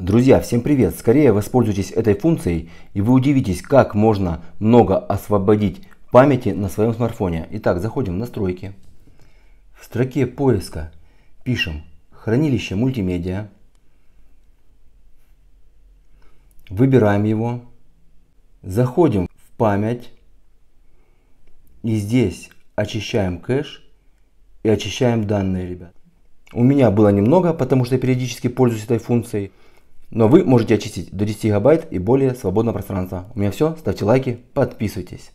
Друзья, всем привет! Скорее воспользуйтесь этой функцией и вы удивитесь, как можно много освободить памяти на своем смартфоне. Итак, заходим в настройки. В строке поиска пишем хранилище мультимедиа. Выбираем его. Заходим в память. И здесь очищаем кэш и очищаем данные, ребят. У меня было немного, потому что я периодически пользуюсь этой функцией. Но вы можете очистить до 10 гигабайт и более свободного пространства. У меня все. Ставьте лайки, подписывайтесь.